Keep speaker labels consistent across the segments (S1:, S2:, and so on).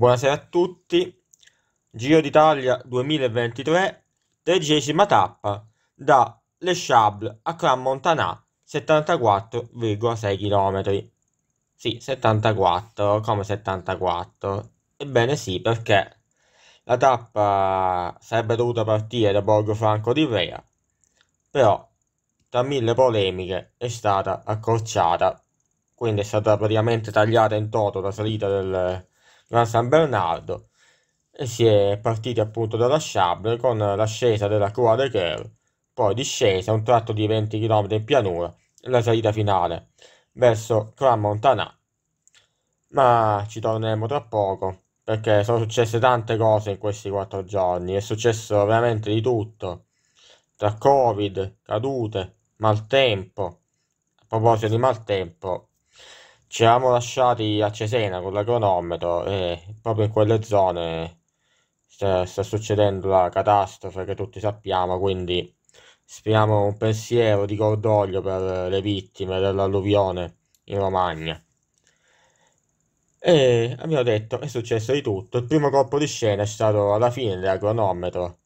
S1: Buonasera a tutti. Giro d'Italia 2023, tredicesima tappa da Le Chables a Clan 74,6 km. Sì, 74, come 74. Ebbene sì, perché la tappa sarebbe dovuta partire da Borgo Franco di Ivrea, però tra mille polemiche è stata accorciata, quindi è stata praticamente tagliata in toto la salita del la San Bernardo e si è partiti appunto dalla Sciable con l'ascesa della Croix de Guerre, poi discesa un tratto di 20 km in pianura e la salita finale verso Clan Ma ci torneremo tra poco perché sono successe tante cose in questi quattro giorni, è successo veramente di tutto, tra Covid, cadute, maltempo. A proposito di maltempo, ci eravamo lasciati a Cesena con l'agronometro e proprio in quelle zone sta, sta succedendo la catastrofe che tutti sappiamo, quindi esprimiamo un pensiero di cordoglio per le vittime dell'alluvione in Romagna. E abbiamo detto, è successo di tutto. Il primo colpo di scena è stato alla fine dell'agronometro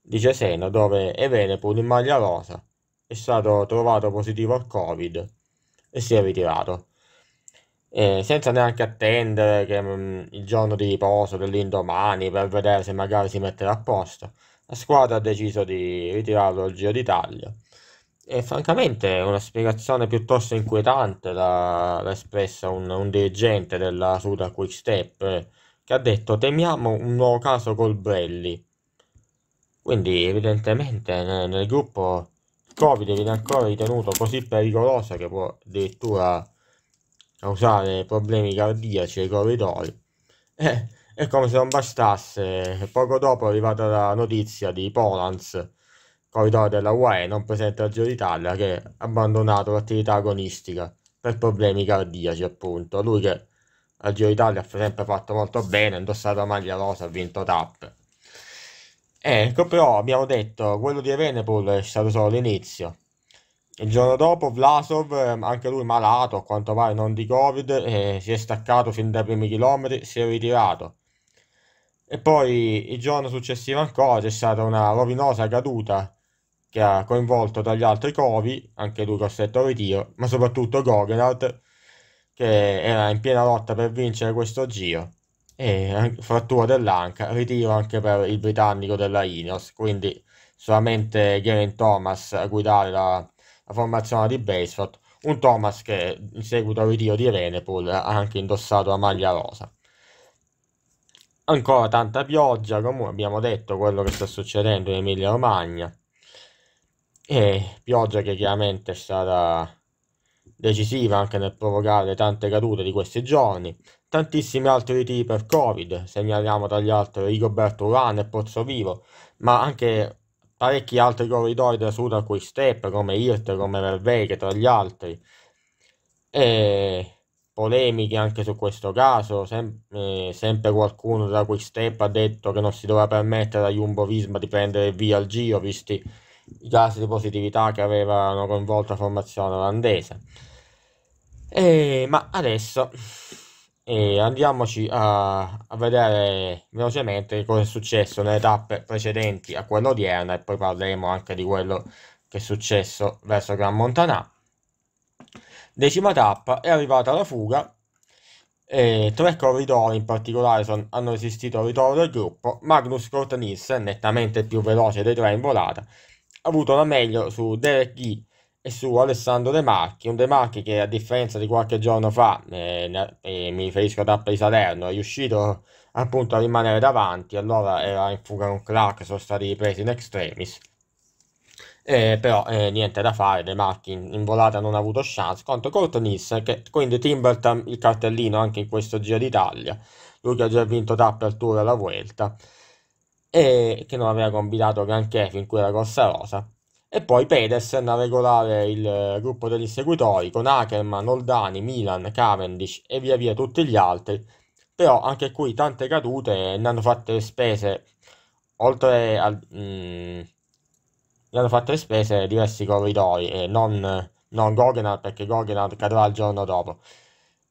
S1: di Cesena, dove Evenepul in maglia rosa è stato trovato positivo al Covid e si è ritirato eh, senza neanche attendere che, mh, mm, il giorno di riposo dell'indomani per vedere se magari si metterà a posto. La squadra ha deciso di ritirarlo al Giro d'Italia. E francamente è una spiegazione piuttosto inquietante l'ha, espressa un, un, dirigente della Suda Quick Step eh, che ha detto temiamo un nuovo caso col Brelli. Quindi evidentemente nel, nel gruppo il Covid viene ancora ritenuto così pericoloso che può addirittura causare problemi cardiaci ai corridori. E, e eh, come se non bastasse, poco dopo è arrivata la notizia di Polans, corridore della UE non presente al Giro d'Italia, che ha abbandonato l'attività agonistica per problemi cardiaci, appunto. Lui che al Giro d'Italia ha sempre fatto molto bene, ha indossato la maglia rosa, ha vinto tappe. Eh, ecco, però abbiamo detto, quello di Evenepoel è stato solo l'inizio. Il giorno dopo Vlasov, ehm, anche lui malato, a quanto pare non di Covid, eh, si è staccato fin dai primi chilometri, si è ritirato. E poi il giorno successivo ancora c'è stata una rovinosa caduta che ha coinvolto tra gli altri Covi, anche lui costretto a ritiro, ma soprattutto Gogenhardt, che era in piena lotta per vincere questo giro. E frattura dell'anca, ritiro anche per il britannico della Ineos, quindi solamente Geraint Thomas a guidare la la formazione di Baseford, un Thomas che in seguito al ritiro di Renepol ha anche indossato la maglia rosa. Ancora tanta pioggia, comunque abbiamo detto quello che sta succedendo in Emilia Romagna. E pioggia che chiaramente è stata decisiva anche nel provocare tante cadute di questi giorni. Tantissimi altri ritiri per Covid, segnaliamo tra gli altri Rigoberto Urano e Pozzo Vivo, ma anche parecchi altri corridori del sud a cui step, come Hirt, come Verveghe, tra gli altri. E polemiche anche su questo caso, Sem- eh, sempre qualcuno da cui step ha detto che non si doveva permettere a Jumbo Visma di prendere via il giro, visti i casi di positività che avevano coinvolto la formazione olandese. E, ma adesso e andiamoci a, a, vedere velocemente cosa è successo nelle tappe precedenti a quella odierna e poi parleremo anche di quello che è successo verso Gran Montanà. Decima tappa è arrivata la fuga e tre corridori in particolare son, hanno resistito al ritorno del gruppo. Magnus Kort nettamente più veloce dei tre in volata, ha avuto la meglio su Derek Guy e su Alessandro De Marchi, un De Marchi che a differenza di qualche giorno fa, eh, eh, mi riferisco ad Apple Salerno, è riuscito appunto a rimanere davanti, allora era in fuga con Clark, sono stati presi in extremis, eh, però eh, niente da fare, De Marchi in, in, volata non ha avuto chance, contro Cortonis, che quindi Timberton il cartellino anche in questo Giro d'Italia, lui che ha già vinto tappe al tour alla Vuelta, e che non aveva combinato granché fin qui la corsa rosa e poi Pedersen a regolare il eh, gruppo degli seguitori con Ackerman, Oldani, Milan, Cavendish e via via tutti gli altri. Però anche qui tante cadute ne hanno fatte spese, oltre a... Mm, ne hanno fatte spese diversi corridori, e non, non Gogenard perché Gogenard cadrà il giorno dopo.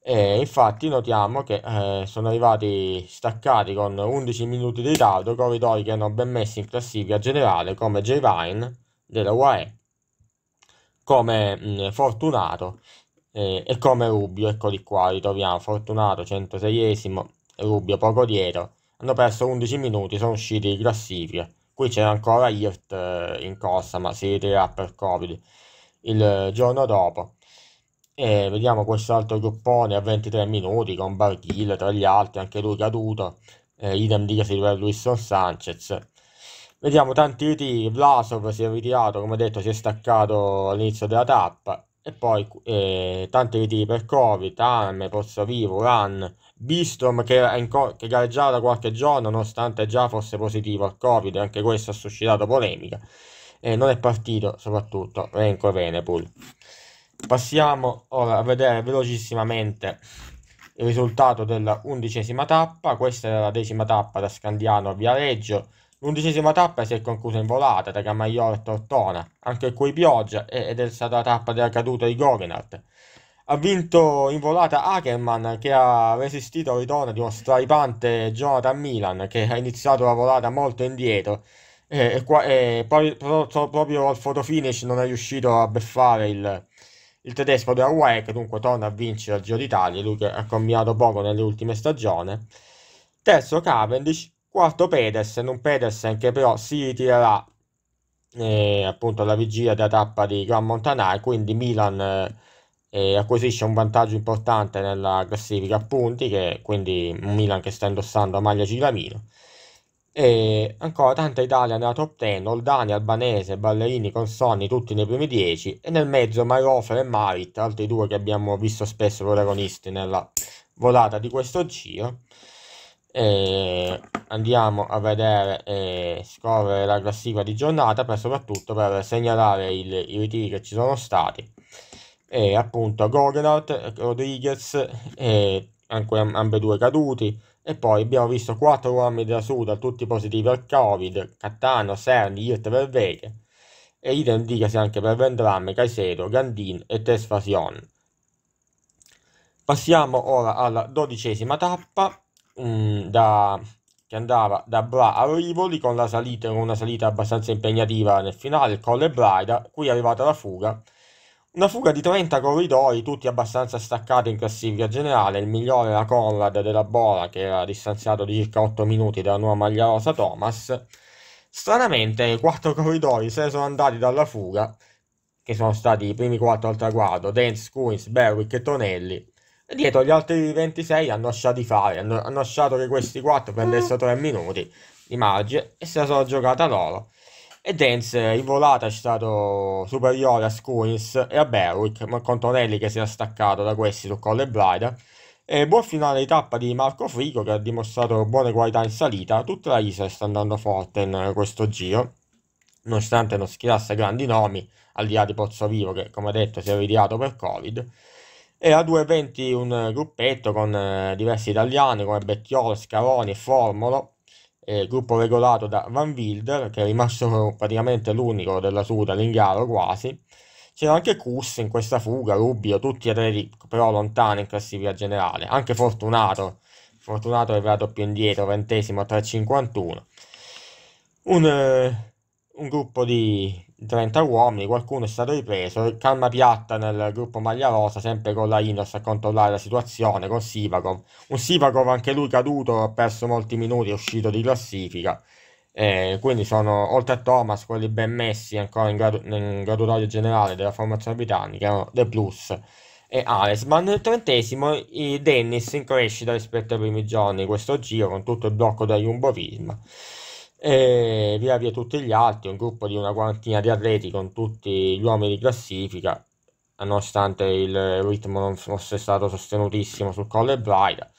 S1: E infatti notiamo che eh, sono arrivati staccati con 11 minuti di ritardo corridori che hanno ben messi in classifica generale come J. Vine, della UAE come mh, mm, Fortunato eh, e come Rubio, eccoli qua, ritroviamo Fortunato 106esimo e Rubio poco dietro, hanno perso 11 minuti, sono usciti di classifica, qui c'era ancora Irt eh, in corsa ma si ritirerà per Covid il giorno dopo. E vediamo questo altro gruppone a 23 minuti con Barghil tra gli altri, anche lui caduto, eh, idem dicasi per Luis Sanchez Vediamo tanti ritiri, Vlasov si è ritirato, come detto si è staccato all'inizio della tappa e poi eh, tanti ritiri per Covid, Arme, Pozzo Vivo, Run, Bistrom che, che, gareggiava da qualche giorno nonostante già fosse positivo al Covid, anche questo ha suscitato polemica e non è partito soprattutto Renko e Venepul. Passiamo ora a vedere velocissimamente il risultato della undicesima tappa, questa era la decima tappa da Scandiano a Viareggio L'undicesima tappa si è conclusa in volata tra Camaiolo e Tortona, anche qui pioggia ed è stata la tappa della caduta di Govenard. Ha vinto in volata Ackerman che ha resistito al ritorno di uno straripante Jonathan Milan che ha iniziato la volata molto indietro e, e, qua, e poi, pro, proprio al fotofinish non è riuscito a beffare il, il tedesco della UE che dunque torna a vincere il Giro d'Italia, lui che ha combinato poco nelle ultime stagioni. Terzo Cavendish Quarto Pedersen, un Pedersen che però si ritirerà eh, appunto alla vigilia della tappa di Gran Montanai, quindi Milan eh, eh, acquisisce un vantaggio importante nella classifica a punti, che quindi Milan che sta indossando la maglia Giramino. E ancora tanta Italia nella top 10, Oldani, Albanese, Ballerini, Consonni, tutti nei primi 10 e nel mezzo Marofer e Marit, altri due che abbiamo visto spesso protagonisti nella volata di questo giro e andiamo a vedere e scorrere la classifica di giornata per soprattutto per segnalare il, i ritiri che ci sono stati e appunto Gogenhardt, Rodriguez e anche ambedue caduti e poi abbiamo visto quattro uomini della Suda tutti positivi al Covid Cattano, Serni, Irt Verveghe e idem dicasi anche per Vendram, Caicedo, Gandin e Tesfasion passiamo ora alla dodicesima tappa mh, mm, da, che andava da Bra a Rivoli con la salita, con una salita abbastanza impegnativa nel finale, il Colle Braida, qui è arrivata la fuga. Una fuga di 30 corridori, tutti abbastanza staccati in classifica generale, il migliore era Conrad della Bora che era distanziato di circa 8 minuti dalla nuova maglia rosa Thomas. Stranamente i quattro corridori se ne sono andati dalla fuga, che sono stati i primi quattro al traguardo, Dance, Queens, Berwick e Tonelli, Dietro gli altri 26 hanno lasciato fare, hanno, hanno lasciato che questi 4 prendessero 3 minuti di margine e se la sono giocata loro. E Dance in volata è stato superiore a Scoins e a Berwick, ma con Tonelli che si era staccato da questi su Colle e E buon finale di tappa di Marco Frigo che ha dimostrato buone qualità in salita, tutta la Isa sta andando forte in questo giro nonostante non schierasse grandi nomi, al di là di Pozzo Vivo che come detto si è ritirato per Covid, e a 2.20 un gruppetto con eh, diversi italiani come Bettiolo, Scaroni Formolo, eh, gruppo regolato da Van Wilder, che è rimasto praticamente l'unico della Sud l'Ingaro quasi. C'era anche Kuss in questa fuga, Rubio, tutti atleti però lontani in classifica generale, anche Fortunato, Fortunato è arrivato più indietro, ventesimo a 3,51. Un... Eh, un gruppo di 30 uomini, qualcuno è stato ripreso, calma piatta nel gruppo Maglia Rosa, sempre con la Inos a controllare la situazione, con Sivakov. Un Sivakov anche lui caduto, ha perso molti minuti, è uscito di classifica. Eh, quindi sono, oltre a Thomas, quelli ben messi ancora in, gradu- in graduatorio generale della formazione britannica, The Plus e Alesman. Nel trentesimo i Dennis in crescita rispetto ai primi giorni di questo giro con tutto il blocco da Jumbo Visma e via via tutti gli altri, un gruppo di una quarantina di atleti con tutti gli uomini di classifica, nonostante il ritmo non fosse stato sostenutissimo sul Colle Braida.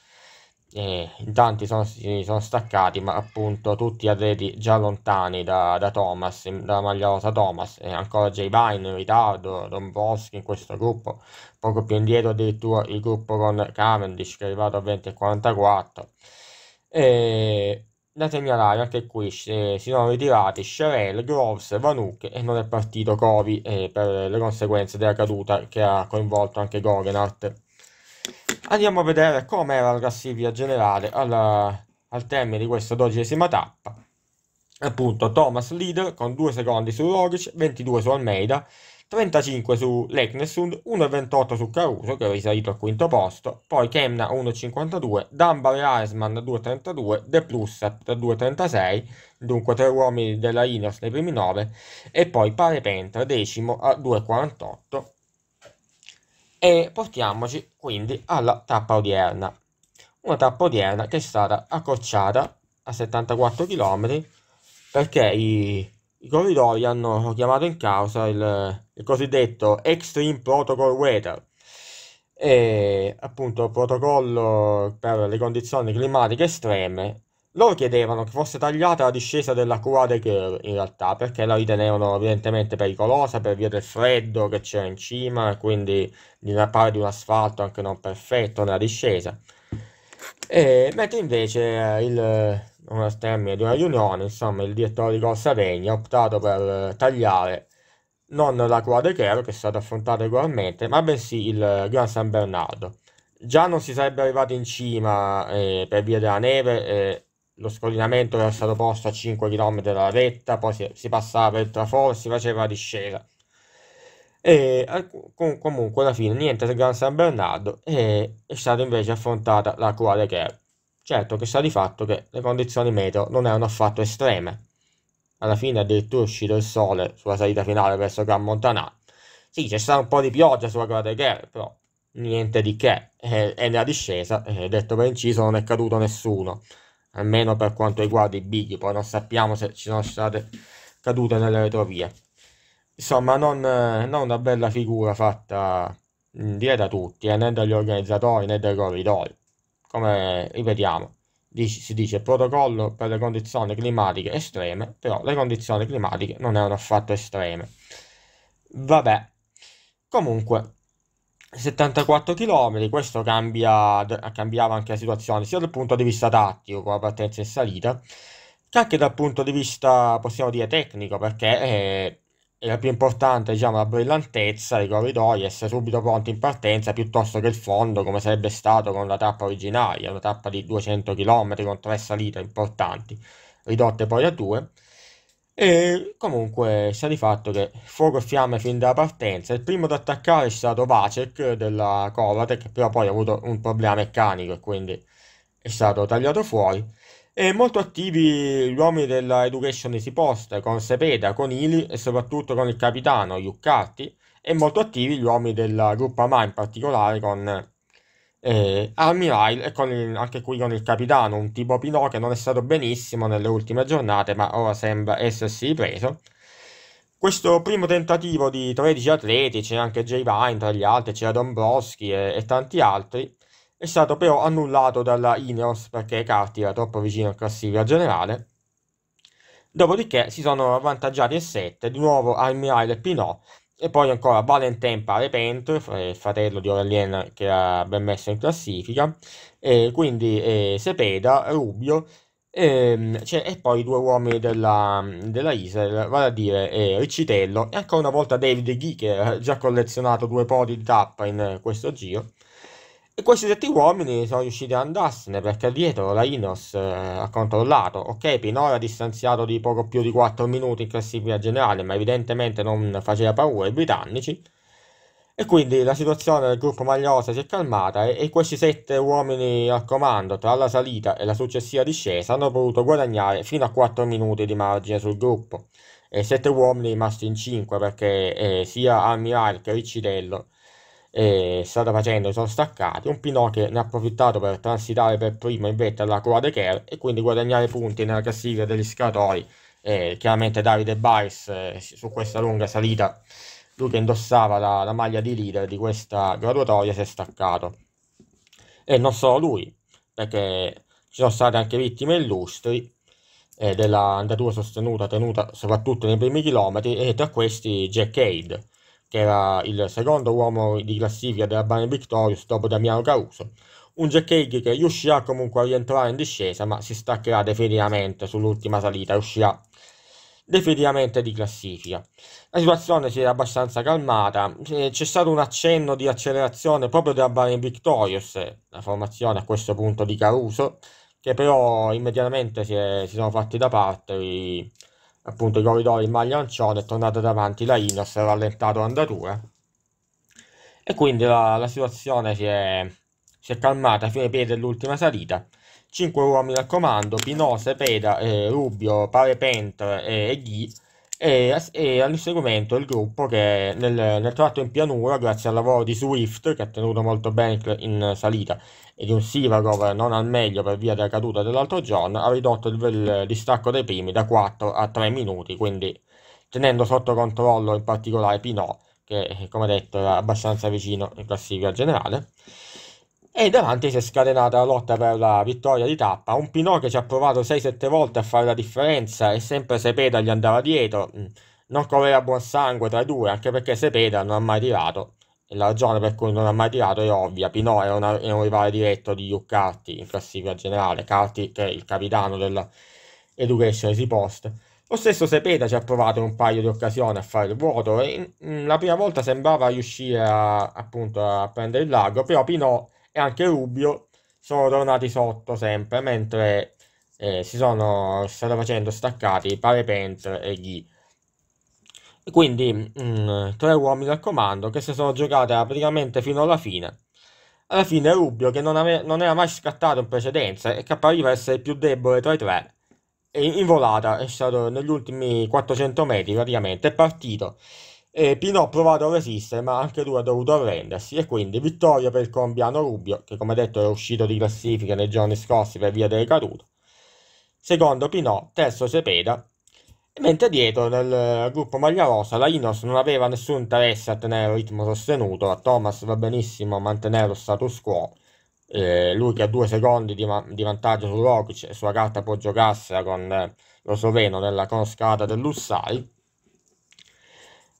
S1: Eh, in tanti sono, si sono staccati, ma appunto tutti atleti già lontani da, da Thomas, dalla maglia rosa Thomas, e ancora J. Vine in ritardo, Don Dombrowski in questo gruppo, poco più indietro addirittura il gruppo con Cavendish che è arrivato a 20 e 44. E da segnalare anche qui eh, si sono ritirati Sherel, Groves, Vanuk e non è partito Covi eh, per le conseguenze della caduta che ha coinvolto anche Gorenart. Andiamo a vedere com'era la classifica generale alla, al termine di questa dodicesima tappa. Appunto Thomas leader con 2 secondi su Rogic, 22 su Almeida, 35 su Leknesund, 1,28 su Caruso che è risalito al quinto posto, poi Kemna 1,52, Dunbar e Heisman 2,32, De Plusset 2,36, dunque tre uomini della Ineos nei primi 9 e poi Pare Parepentra decimo a 2,48 e portiamoci quindi alla tappa odierna, una tappa odierna che è stata accorciata a 74 km perché i i corridoi hanno chiamato in causa il, il cosiddetto Extreme Protocol Weather, e, appunto protocollo per le condizioni climatiche estreme. Loro chiedevano che fosse tagliata la discesa della Cua de Coeur in realtà perché la ritenevano evidentemente pericolosa per via del freddo che c'era in cima, quindi di una parte di un asfalto anche non perfetto nella discesa. E, mentre invece il, una stemmia di una riunione, insomma il direttore di Corsa Regna ha optato per eh, tagliare non la de Chero che è stata affrontata ugualmente, ma bensì il Gran San Bernardo. Già non si sarebbe arrivato in cima eh, per via della neve, eh, lo scollinamento era stato posto a 5 km dalla vetta, poi si, si passava per il traforo, e si faceva la discesa. E eh, comunque alla fine niente del Gran San Bernardo, è stata invece affrontata la de Chero. Certo che sta di fatto che le condizioni meteo non erano affatto estreme. Alla fine addirittura uscito il sole sulla salita finale verso Gran Montanà. Sì, c'è stato un po' di pioggia sulla Guerra delle però niente di che. Eh, e, e nella discesa, eh, detto per inciso, non è caduto nessuno. Almeno per quanto riguarda i bighi, poi non sappiamo se ci sono state cadute nelle retrovie. Insomma, non, eh, non una bella figura fatta mm, direi da tutti, eh, né dagli organizzatori né dai corridori come rivediamo si dice protocollo per le condizioni climatiche estreme, però le condizioni climatiche non erano affatto estreme. Vabbè, comunque 74 km, questo cambia, cambiava anche la situazione sia dal punto di vista tattico con la partenza in salita, che anche dal punto di vista, possiamo dire, tecnico, perché eh, la più importante diciamo, la brillantezza dei corridoi, essere subito pronti in partenza piuttosto che il fondo come sarebbe stato con la tappa originaria, una tappa di 200 km con tre salite importanti, ridotte poi a due. E comunque sta di fatto che fuoco e fiamme fin dalla partenza. Il primo ad attaccare è stato Vacek della Kovatek, però poi ha avuto un problema meccanico e quindi è stato tagliato fuori. E molto attivi gli uomini della Education Easy Post, con Sepeda, con Ili e soprattutto con il capitano Yuccati, e molto attivi gli uomini della Gruppa Ma, in particolare con eh, Almirail e con il, anche qui con il capitano, un tipo Pinot che non è stato benissimo nelle ultime giornate, ma ora sembra essersi ripreso. Questo primo tentativo di 13 atleti, c'è anche Jay Vine tra gli altri, c'era Dombrowski e, e tanti altri, è stato però annullato dalla Ineos perché Carti era troppo vicino alla classifica generale. Dopodiché si sono avvantaggiati in 7, di nuovo Almirale e Pinot, e poi ancora Valentin Parepento, il fratello di Aurelien che ha ben messo in classifica, e quindi eh, Sepeda, Rubio, e, ehm, cioè, e poi due uomini della, della Isel, vale a dire eh, Riccitello e ancora una volta David Ghi che ha già collezionato due podi di tappa in questo giro. E questi sette uomini sono riusciti ad andarsene perché dietro la Inos eh, ha controllato. Ok, Pinora ha distanziato di poco più di 4 minuti in classifica generale, ma evidentemente non faceva paura ai britannici. E quindi la situazione del gruppo Magliosa si è calmata e, e, questi sette uomini al comando tra la salita e la successiva discesa hanno potuto guadagnare fino a 4 minuti di margine sul gruppo. E sette uomini rimasti in 5 perché eh, sia Ammiral che Riccidello eh, stata facendo, sono staccati. Un Pinocchio ne ha approfittato per transitare per primo in vetta alla Croix de Care e quindi guadagnare punti nella classifica degli scalatori. Eh, chiaramente Davide Baris eh, su questa lunga salita, lui che indossava la, la maglia di leader di questa graduatoria, si è staccato. E non solo lui, perché ci sono state anche vittime illustri eh, dell'andatura sostenuta tenuta soprattutto nei primi chilometri e tra questi Jack Cade che era il secondo uomo di classifica della Bane Victorious dopo Damiano Caruso. Un Jack Egg che riuscirà comunque a rientrare in discesa, ma si staccherà definitivamente sull'ultima salita, uscirà definitivamente di classifica. La situazione si è abbastanza calmata, c'è stato un accenno di accelerazione proprio della Bane Victorious, la formazione a questo punto di Caruso, che però immediatamente si, è, si sono fatti da parte appunto i corridoi in maglia arancione è tornata davanti la Inos, ha rallentato l'andatura e quindi la, la situazione si è, si è calmata fino ai piedi dell'ultima salita. 5 uomini al comando, Pinose, Peda, eh, Rubio, Pare Pentre e, eh, e Ghi e, e all'inseguimento il gruppo che nel, nel, tratto in pianura, grazie al lavoro di Swift, che ha tenuto molto bene in salita, e di un Sivakov non al meglio per via della caduta dell'altro giorno, ha ridotto il, il, distacco dei primi da 4 a 3 minuti, quindi tenendo sotto controllo in particolare Pinot, che come detto era abbastanza vicino in classifica generale. E davanti si è scatenata la lotta per la vittoria di tappa. Un Pinot che ci ha provato 6-7 volte a fare la differenza e sempre Sepeda gli andava dietro. Mm, non correva buon sangue tra i due, anche perché Sepeda non ha mai tirato. E la ragione per cui non ha mai tirato è ovvia. Pinot è, una, è un rivale diretto di Hugh Carty in classifica generale. Carty che è il capitano dell'Education Easy Post. Lo stesso Sepeda ci ha provato in un paio di occasioni a fare il vuoto e in, mm, la prima volta sembrava riuscire a, appunto a prendere il largo, però Pinot e anche Rubio sono tornati sotto sempre, mentre eh, si sono state facendo staccati Parepent e Ghi. Quindi mh, mm, tre uomini al comando che si sono giocate praticamente fino alla fine. Alla fine Rubio, che non, ave- non era mai scattato in precedenza e che appariva essere il più debole tra i tre, in volata è stato negli ultimi 400 metri praticamente, è partito e Pino ha provato a resistere, ma anche lui ha dovuto arrendersi e quindi vittoria per il colombiano Rubio, che come detto è uscito di classifica nei giorni scorsi per via delle cadute. Secondo Pinot, terzo Cepeda, mentre dietro nel eh, gruppo Maglia Rosa la Inos non aveva nessun interesse a tenere il ritmo sostenuto, a Thomas va benissimo mantenere lo status quo, eh, lui che ha due secondi di, ma- di vantaggio su Rokic e sulla carta può giocarsela con eh, lo Soveno nella croscata dell'Ussai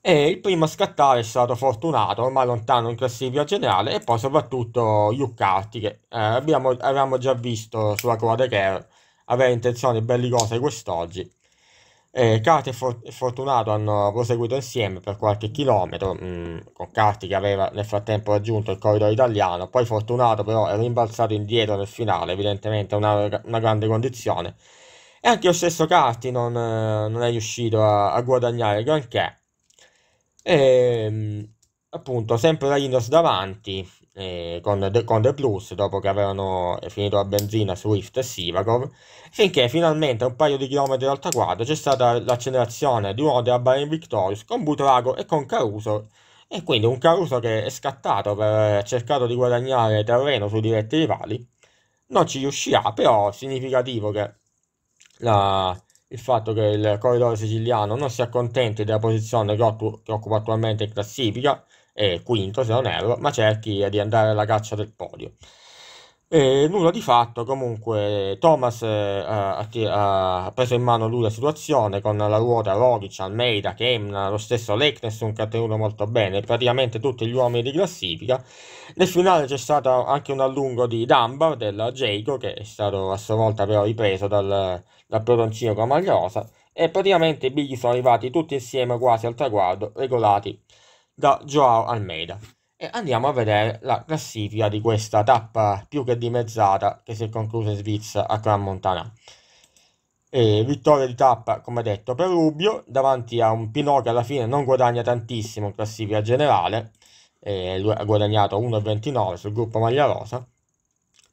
S1: e il primo a scattare è stato Fortunato, ma lontano in classifica generale, e poi soprattutto Yuccarti, che eh, abbiamo, avevamo già visto sulla coda De Kerr avere intenzioni bellicose quest'oggi. Eh, Carti e, Fortunato hanno proseguito insieme per qualche chilometro, mh, mm, con Carti che aveva nel frattempo raggiunto il corridoio italiano, poi Fortunato però è rimbalzato indietro nel finale, evidentemente una, una grande condizione, e anche lo stesso Carti non, eh, non è riuscito a, a guadagnare granché e, ehm, appunto, sempre la Windows davanti, eh, con, de, con The Plus, dopo che avevano eh, finito la benzina Swift e Sivakov, finché finalmente a un paio di chilometri dal traguardo c'è stata l'accelerazione di uno della Bahrain Victorious con Butrago e con Caruso, e quindi un Caruso che è scattato per eh, cercare di guadagnare terreno sui diretti rivali. Non ci riuscirà, però significativo che la, il fatto che il corridore siciliano non si accontenti della posizione che, ottu- che occupa attualmente in classifica, eh, quinto se non erro, ma cerchi di andare alla caccia del podio. E nulla di fatto, comunque Thomas eh, ha, ha, preso in mano lui la situazione con la ruota Rogic, Almeida, Kemna, lo stesso Leknesson che ha tenuto molto bene, praticamente tutti gli uomini di classifica. Nel finale c'è stato anche un allungo di Dunbar della Jago che è stato a sua volta però ripreso dal, dal protoncino con la maglia rosa e praticamente i Bigli sono arrivati tutti insieme quasi al traguardo regolati da Joao Almeida. E andiamo a vedere la classifica di questa tappa più che dimezzata che si è conclusa in Svizzera a Gran E vittoria di tappa, come detto, per Rubio, davanti a un Pinot che alla fine non guadagna tantissimo in classifica generale, eh, lui ha guadagnato 1,29 sul gruppo Maglia Rosa.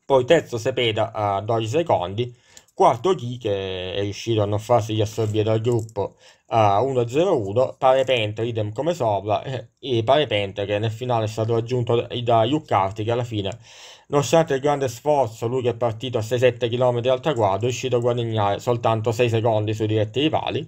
S1: Poi terzo Sepeda a eh, 12 secondi, Quarto Chi che è riuscito a non farsi assorbire dal gruppo a 1-0-1, pare pente, idem come sopra eh, e pare pente che nel finale è stato raggiunto da Iuccarti che alla fine nonostante il grande sforzo lui che è partito a 6-7 km al traguardo è riuscito a guadagnare soltanto 6 secondi sui diretti rivali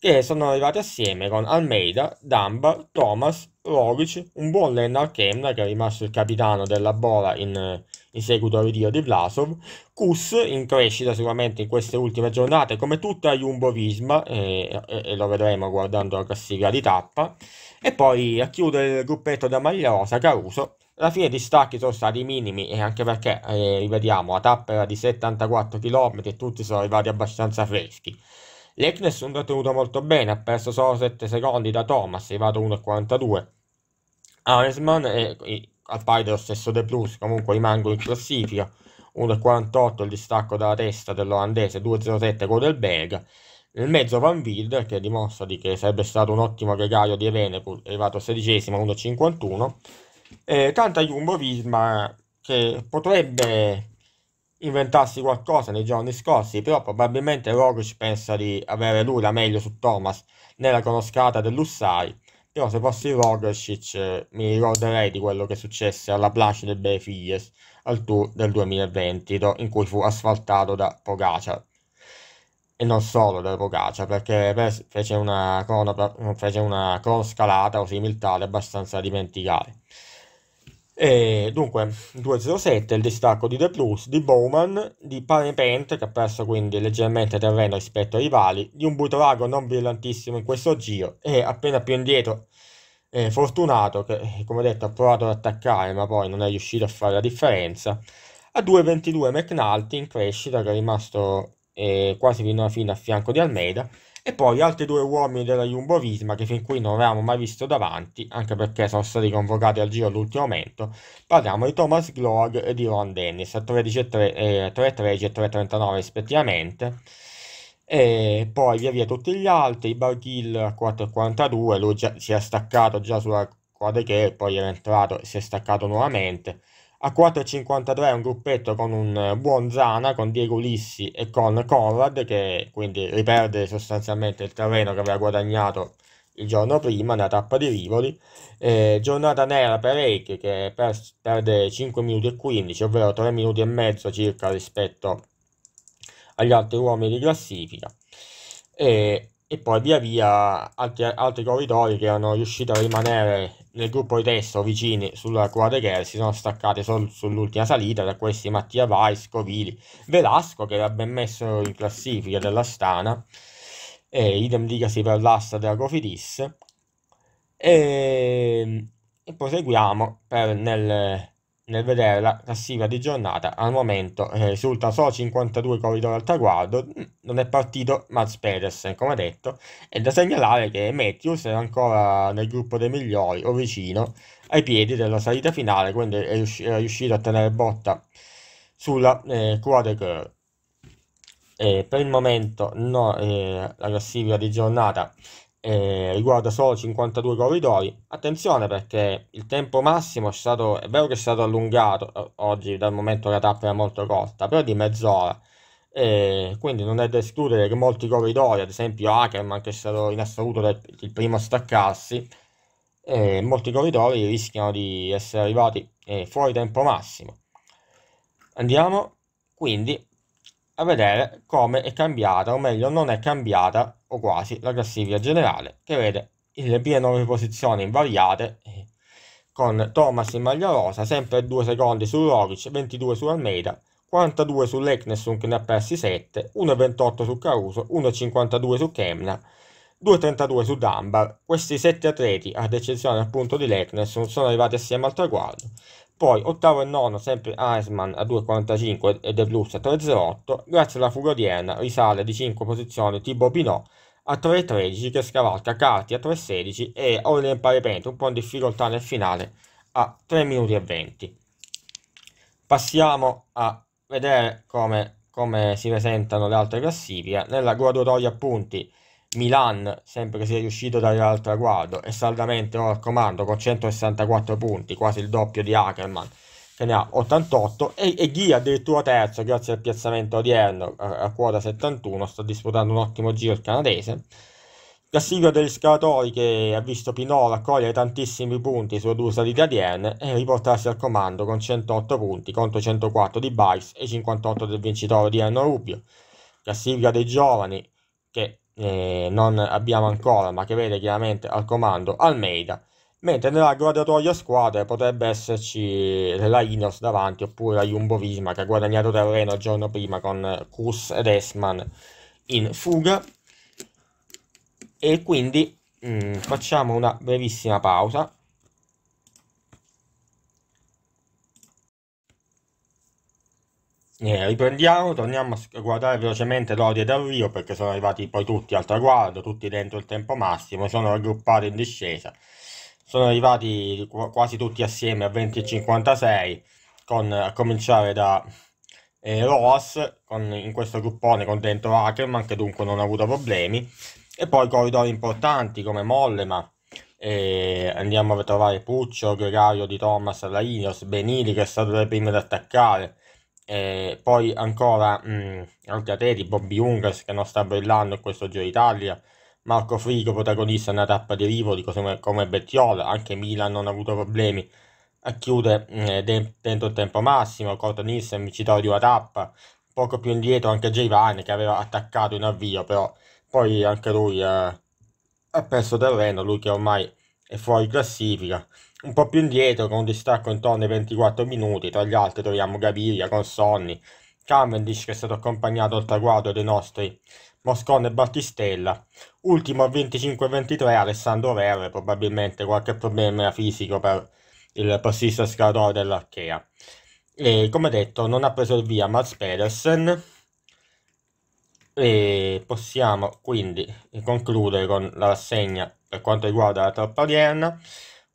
S1: che sono arrivati assieme con Almeida, Dunbar, Thomas, Rogic, un buon Lennart Kemna che è rimasto il capitano della Bora in in seguito al ritiro di Vlasov. Kus in crescita sicuramente in queste ultime giornate, come tutta Jumbo Visma, e, e, e, lo vedremo guardando la classifica di tappa. E poi a chiudere il gruppetto da maglia rosa Caruso. Alla fine i distacchi sono stati minimi, e anche perché, eh, rivediamo, la tappa era di 74 km e tutti sono arrivati abbastanza freschi. Leknes non è tenuto molto bene, ha perso solo 7 secondi da Thomas, è arrivato 1,42. Aresman è, eh, al pari dello stesso De Plus, comunque rimangono in classifica. 1,48 il distacco dalla testa dell'olandese, 2,07 gol del belga. Nel mezzo Van Wilder, che dimostra di che sarebbe stato un ottimo gregario di Evenepoel, arrivato sedicesimo, 1,51. E tanta Jumbo Visma che potrebbe inventarsi qualcosa nei giorni scorsi, però probabilmente Roglic pensa di avere lui la meglio su Thomas nella conoscata dell'Ussai io se fossi Rodoscic mi ricorderei di quello che successe alla Placide Befiglies al Tour del 2020 in cui fu asfaltato da Pogacar e non solo da Pogacar perché fece una, fece una cronoscalata o similtale abbastanza dimenticare. E dunque, 2-0-7 il distacco di The Plus, di Bowman, di Parepent che ha perso quindi leggermente terreno rispetto ai rivali, di un Butrago non brillantissimo in questo giro e appena più indietro eh, Fortunato che come detto ha provato ad attaccare ma poi non è riuscito a fare la differenza, a 2-22 McNulty in crescita che è rimasto eh, quasi fino alla fine a fianco di Almeida e poi altri due uomini della Jumbo Visma che fin qui non avevamo mai visto davanti, anche perché sono stati convocati al giro all'ultimo momento. Parliamo di Thomas Glog e di Ron Dennis a 13,3 e 3,13 eh, e 3,39 rispettivamente. E poi via via tutti gli altri, Barghil a 4,42, lui già, si è staccato già sulla quadra che poi era entrato e si è staccato nuovamente. A 4,53 un gruppetto con un eh, buon Zana, con Diego Lissi e con Conrad, che quindi riperde sostanzialmente il terreno che aveva guadagnato il giorno prima nella tappa di Rivoli. Eh, giornata nera per Eike che per, perde 5 minuti e 15, ovvero 3 minuti e mezzo circa rispetto agli altri uomini di classifica. E, e poi via via altri, altri corridori che erano riusciti a rimanere nel gruppo di testa o vicini sulla quadrighera si sono staccate solo sull'ultima salita da questi Mattia Vai, Scovili, Velasco che era ben messo in classifica della Stana e idem dicasi per l'asta della Cofidis ehm, e, e proseguiamo per, nel nel vedere la classifica di giornata, al momento eh, risulta solo 52 corridori al traguardo, mm, non è partito Mats Pedersen, come detto, è da segnalare che Matthews è ancora nel gruppo dei migliori o vicino ai piedi della salita finale, quindi è riuscito, a tenere botta sulla eh, Croix Girl. Eh, per il momento no, eh, la classifica di giornata eh, riguarda solo 52 corridori. Attenzione perché il tempo massimo è, stato, è vero che è stato allungato eh, oggi dal momento che la tappa era molto corta, però di mezz'ora. E quindi non è da escludere che molti corridori, ad esempio Ackerman che è stato in assoluto il primo a staccarsi, eh, molti corridori rischiano di essere arrivati eh, fuori tempo massimo. Andiamo quindi a vedere come è cambiata, o meglio non è cambiata o quasi, la classifica generale che vede le prime 9 posizioni invariate eh, con Thomas in maglia rosa, sempre 2 secondi su Rogic, 22 su Almeida, 42 su Leknesson che ne ha persi 7, 1,28 su Caruso, 1,52 su Kemna, 2,32 su Dunbar. Questi 7 atleti, ad eccezione appunto di Leknesson, sono arrivati assieme al traguardo, poi ottavo e nono sempre Iceman a 2,45 e De Blues a 3,08. Grazie alla fuga odierna risale di 5 posizioni Thibaut Pinot a 3,13 che scavalca Carti a 3,16 e Orlen Parepente un po' in difficoltà nel finale a 3 minuti e 20. Passiamo a vedere come, come si presentano le altre classifiche. Nella graduatoria punti Milan, sempre che sia riuscito ad arrivare al traguardo, è saldamente ora al comando con 164 punti, quasi il doppio di Ackerman, che ne ha 88, e, e Ghia addirittura terzo, grazie al piazzamento odierno a, a quota 71, sta disputando un ottimo giro il canadese. La sigla degli scalatori che ha visto Pinola accogliere tantissimi punti sulla due salite adierne e riportarsi al comando con 108 punti contro 104 di Bice e 58 del vincitore di Enno Rubio. La sigla dei giovani che eh, non abbiamo ancora, ma che vede chiaramente al comando Almeida. Mentre nella graduatoria squadre potrebbe esserci la Inos davanti oppure la Jumbo Visma che ha guadagnato terreno il giorno prima con Cruz ed Esman in fuga. E quindi mh, mm, facciamo una brevissima pausa eh, riprendiamo, torniamo a guardare velocemente l'Odia ed Rio perché sono arrivati poi tutti al traguardo, tutti dentro il tempo massimo, sono raggruppati in discesa, sono arrivati quasi tutti assieme a 20.56 con, a cominciare da eh, Roas con, in questo gruppone con dentro Ackerman che dunque non ha avuto problemi e poi corridori importanti come Mollema e andiamo a trovare Puccio, Gregario di Thomas alla Ineos, Benili che è stato tra i primi ad attaccare eh, poi ancora mh, anche a Bobby Ungers che non sta brillando in questo Giro d'Italia, Marco Frigo protagonista nella tappa di Rivoli come, come Bettiola, anche Milan non ha avuto problemi a chiudere eh, de- dentro il tempo massimo, Corta Nielsen vincitore di una tappa, poco più indietro anche Giovanni che aveva attaccato in avvio, però poi anche lui eh, ha perso terreno, lui che ormai è fuori classifica. Un po' più indietro, con un distacco intorno ai 24 minuti, tra gli altri troviamo Gaviria con Sonny, Cavendish che è stato accompagnato al traguardo dei nostri Moscone e Battistella, ultimo a 25-23 Alessandro Verre, probabilmente qualche problema fisico per il passista scalatore dell'Archea. E come detto non ha preso il via Mats Pedersen e possiamo quindi concludere con la rassegna per quanto riguarda la tappa odierna.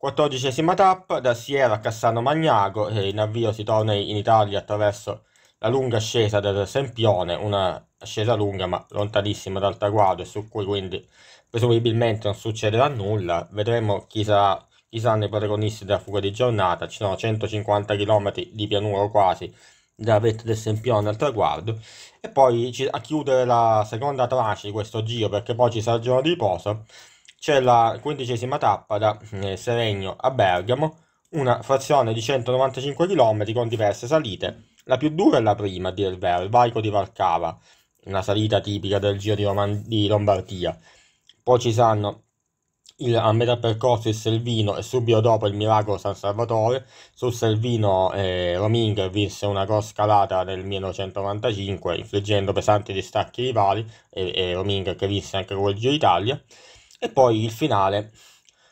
S1: Quattordicesima tappa da Sierra a Cassano Magnago e in avvio si torna in Italia attraverso la lunga ascesa del Sempione, una ascesa lunga ma lontanissima dal traguardo e su cui quindi presumibilmente non succederà nulla. Vedremo chi, sarà, chi saranno i protagonisti della fuga di giornata, ci sono 150 km di pianura quasi dalla vetta del Sempione al traguardo e poi a chiudere la seconda tranche di questo giro perché poi ci sarà il giorno di riposo c'è la quindicesima tappa da eh, Seregno a Bergamo, una frazione di 195 km con diverse salite. La più dura è la prima, a dire il vero, il Vaico di Valcava, una salita tipica del Giro di, Roman- di Lombardia. Poi ci saranno il, a metà percorso il Selvino e subito dopo il Miracolo San Salvatore. Sul Selvino eh, Rominger vinse una grossa scalata nel 1995, infliggendo pesanti distacchi rivali, e, e Rominger che vinse anche quel Giro d'Italia. E poi il finale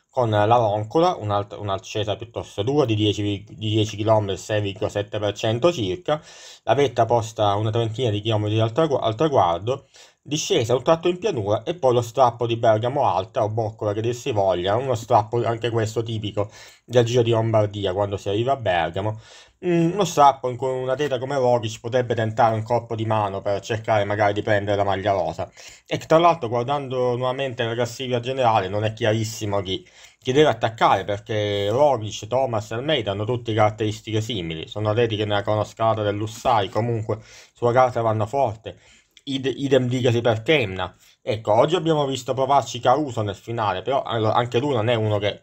S1: con la roncola, un'ascesa piuttosto dura di 10, di 10 km, 6,7% circa, la vetta posta una trentina di chilometri al, tragu- al traguardo, discesa, un tratto in pianura e poi lo strappo di Bergamo Alta o Boccola che dir si voglia, uno strappo anche questo tipico del Giro di Lombardia quando si arriva a Bergamo, uno mm, lo sa, con una teta come Rogic potrebbe tentare un colpo di mano per cercare magari di prendere la maglia rosa. E tra l'altro, guardando nuovamente la classifica generale, non è chiarissimo chi, chi deve attaccare perché Rogic, Thomas e Almeida hanno tutte caratteristiche simili. Sono atleti che nella conoscata dell'Ussai comunque sulla carta vanno forte. Id, idem dicasi per Kemna. Ecco, oggi abbiamo visto provarci Caruso nel finale, però anche lui non è uno che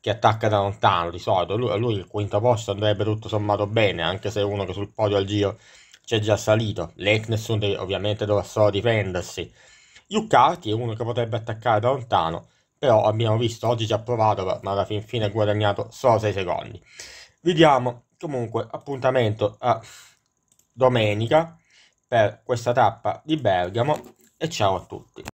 S1: che attacca da lontano di solito. Lui, lui il quinto posto andrebbe tutto sommato bene, anche se uno che sul podio al giro c'è già salito. Leknesson deve, ovviamente dovrà solo difendersi. Yucati è uno che potrebbe attaccare da lontano, però abbiamo visto oggi ci ha provato, ma alla fin fine ha guadagnato solo 6 secondi. Vediamo comunque appuntamento a domenica per questa tappa di Bergamo e ciao a tutti.